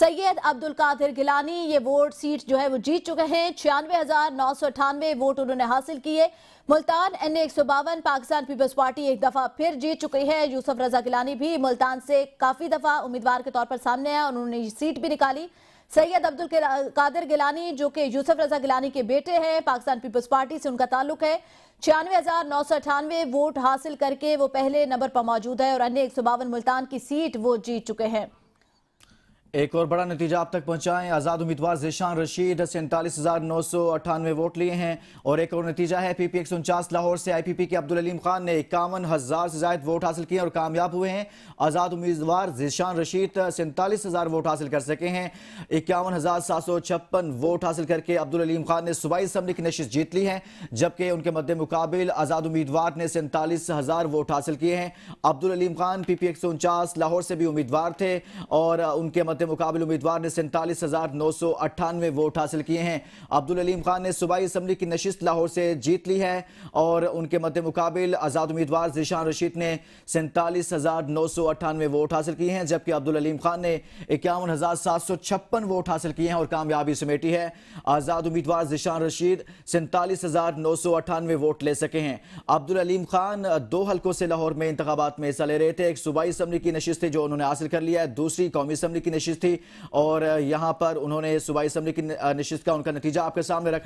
सैयद अब्दुल कादिर गिलानी ये vote seat जो है वो जीत चुके हैं छियानवे हजार नौ सौ अठानवे वोट उन्होंने हासिल किए मुल्तान एन एक सौ बावन पाकिस्तान पीपल्स पार्टी एक दफा फिर जीत चुकी है यूसुफ रजा गिलानी भी मुल्तान से काफी दफा उम्मीदवार के तौर पर सामने आया उन्होंने सीट भी निकाली सैयद अब्दुल कादिर गिलानी जो कि यूसुफ रजा गिलानी के बेटे हैं पाकिस्तान पीपल्स पार्टी से उनका ताल्लुक है छियानवे हजार नौ सौ अठानवे वोट हासिल करके वो पहले नंबर पर मौजूद है और अन्य एक सौ बावन मुल्तान की सीट वो जीत चुके हैं एक और बड़ा नतीजा आप तक पहुंचाएं आजाद उम्मीदवार जिशान रशीद सैंतालीस हजार नौ सौ अट्ठानवे वोट लिए हैं और एक और नतीजा है पीपी एक सौ उनचास लाहौर से आईपीपी के अब्दुल अलीम खान ने इक्यावन हजार से जायद वोट हासिल किए और कामयाब हुए हैं आजाद उम्मीदवार जिशान रशीद सैंतालीस हजार वोट हासिल कर सके हैं इक्यावन हजार सात सौ छप्पन वोट हासिल करके अब्दुल अलीम खान ने सूबाई असम्बली की नशिश जीत ली है जबकि उनके मद्दे मुकाबल आजाद उम्मीदवार ने सैंतालीस हजार वोट हासिल किए हैं अब्दुल अलीम खान पीपी एक सौ उनचास लाहौर से भी उम्मीदवार थे और उनके मद जमात मुकाबल उम्मीदवार ने सैंतालीस हजार नौ सौ अट्ठानवे वोट हासिल किए हैं अब्दुल अलीम खान ने सूबाई असम्बली की नशिस्त लाहौर से जीत ली है और उनके मद्दे मुकाबले आज़ाद उम्मीदवार जिशान रशीद ने सैंतालीस हजार नौ सौ अट्ठानवे वोट हासिल किए हैं जबकि अब्दुल अलीम खान ने इक्यावन हजार सात सौ छप्पन वोट हासिल किए हैं और कामयाबी समेटी है आज़ाद उम्मीदवार जिशान रशीद सैंतालीस हजार नौ सौ अट्ठानवे वोट ले सके हैं अब्दुल अलीम खान दो हल्कों से लाहौर में इंतबात में हिस्सा ले रहे थे एक सूबाई असम्बली की नशस्त जो उन्होंने हासिल कर लिया है दूसरी कौमी असम्बली की नशिस्त निश्चित थी और यहां पर उन्होंने सुबह असेंबली की निश्चित का उनका नतीजा आपके सामने रख